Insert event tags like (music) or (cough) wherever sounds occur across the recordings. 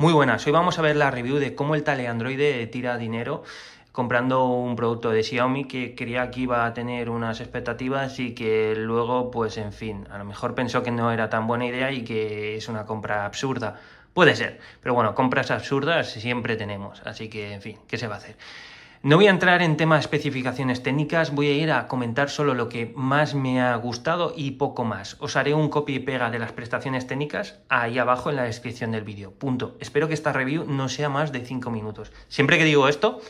Muy buenas, hoy vamos a ver la review de cómo el tal Android tira dinero comprando un producto de Xiaomi que creía que iba a tener unas expectativas y que luego, pues en fin, a lo mejor pensó que no era tan buena idea y que es una compra absurda. Puede ser, pero bueno, compras absurdas siempre tenemos, así que en fin, ¿qué se va a hacer? No voy a entrar en temas especificaciones técnicas, voy a ir a comentar solo lo que más me ha gustado y poco más. Os haré un copy y pega de las prestaciones técnicas ahí abajo en la descripción del vídeo. Punto. Espero que esta review no sea más de 5 minutos. Siempre que digo esto,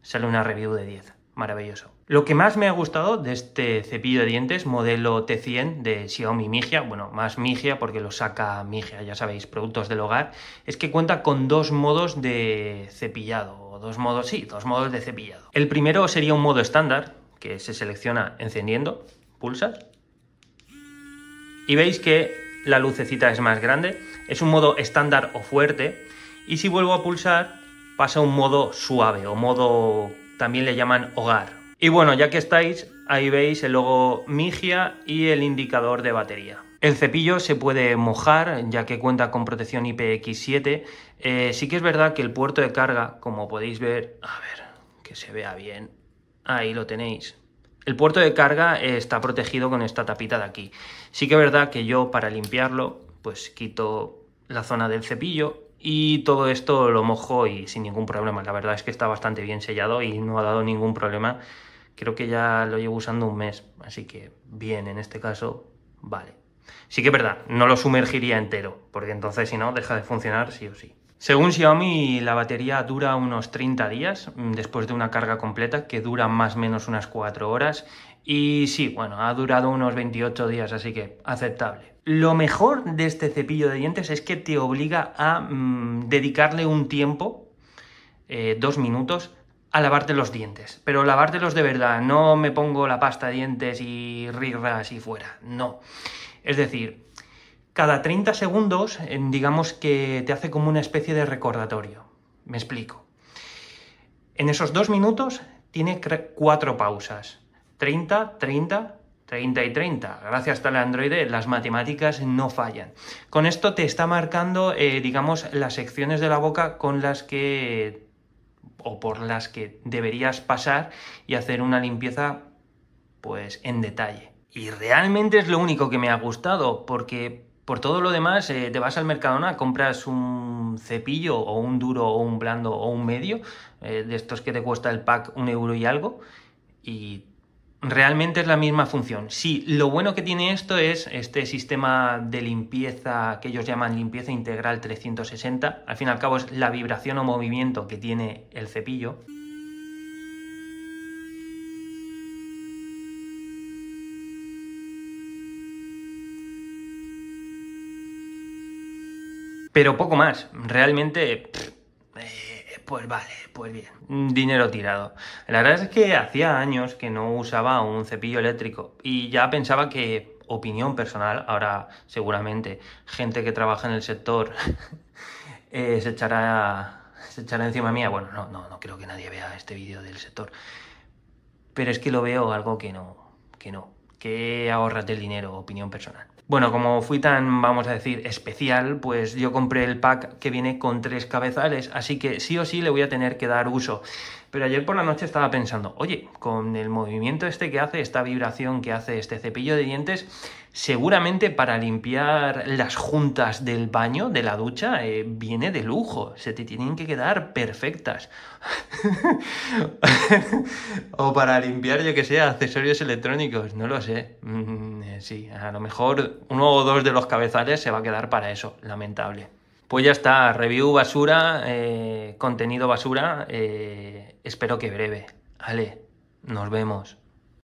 sale una review de 10. Maravilloso. Lo que más me ha gustado de este cepillo de dientes modelo T100 de Xiaomi Migia, bueno, más Migia porque lo saca Migia, ya sabéis, productos del hogar, es que cuenta con dos modos de cepillado dos modos, sí, dos modos de cepillado. El primero sería un modo estándar, que se selecciona encendiendo, pulsas, y veis que la lucecita es más grande, es un modo estándar o fuerte, y si vuelvo a pulsar pasa a un modo suave o modo también le llaman hogar. Y bueno, ya que estáis, ahí veis el logo Migia y el indicador de batería. El cepillo se puede mojar ya que cuenta con protección IPX7. Eh, sí que es verdad que el puerto de carga, como podéis ver, a ver, que se vea bien, ahí lo tenéis. El puerto de carga está protegido con esta tapita de aquí. Sí que es verdad que yo para limpiarlo, pues quito la zona del cepillo y todo esto lo mojo y sin ningún problema. La verdad es que está bastante bien sellado y no ha dado ningún problema. Creo que ya lo llevo usando un mes, así que bien, en este caso, vale. Sí que es verdad, no lo sumergiría entero, porque entonces si no, deja de funcionar sí o sí. Según Xiaomi, la batería dura unos 30 días mm, después de una carga completa, que dura más o menos unas 4 horas. Y sí, bueno, ha durado unos 28 días, así que aceptable. Lo mejor de este cepillo de dientes es que te obliga a mm, dedicarle un tiempo, eh, dos minutos, a lavarte los dientes. Pero lavártelos de verdad, no me pongo la pasta de dientes y rirras y fuera, no. Es decir, cada 30 segundos, digamos que te hace como una especie de recordatorio. Me explico. En esos dos minutos tiene cuatro pausas. 30, 30, 30 y 30. Gracias al Android las matemáticas no fallan. Con esto te está marcando, eh, digamos, las secciones de la boca con las que o por las que deberías pasar y hacer una limpieza pues en detalle. Y realmente es lo único que me ha gustado, porque por todo lo demás eh, te vas al Mercadona, compras un cepillo o un duro o un blando o un medio, eh, de estos que te cuesta el pack un euro y algo, y realmente es la misma función. Sí, lo bueno que tiene esto es este sistema de limpieza que ellos llaman limpieza integral 360. Al fin y al cabo es la vibración o movimiento que tiene el cepillo. pero poco más. Realmente, eh, pues vale, pues bien, dinero tirado. La verdad es que hacía años que no usaba un cepillo eléctrico y ya pensaba que, opinión personal, ahora seguramente gente que trabaja en el sector (laughs) eh, se echará... Se echará encima mía. Bueno, no, no, no creo que nadie vea este vídeo del sector. Pero es que lo veo algo que no, que no, que ahorrate el dinero, opinión personal. Bueno, como fui tan, vamos a decir, especial, pues yo compré el pack que viene con tres cabezales, así que sí o sí le voy a tener que dar uso. Pero ayer por la noche estaba pensando, oye, con el movimiento este que hace, esta vibración que hace este cepillo de dientes, seguramente para limpiar las juntas del baño, de la ducha, eh, viene de lujo. Se te tienen que quedar perfectas. (laughs) o para limpiar, yo que sé, accesorios electrónicos, no lo sé. Mm, eh, sí, a lo mejor uno o dos de los cabezales se va a quedar para eso, lamentable. Pues ya está, review basura, eh, contenido basura, eh, espero que breve. Ale, nos vemos.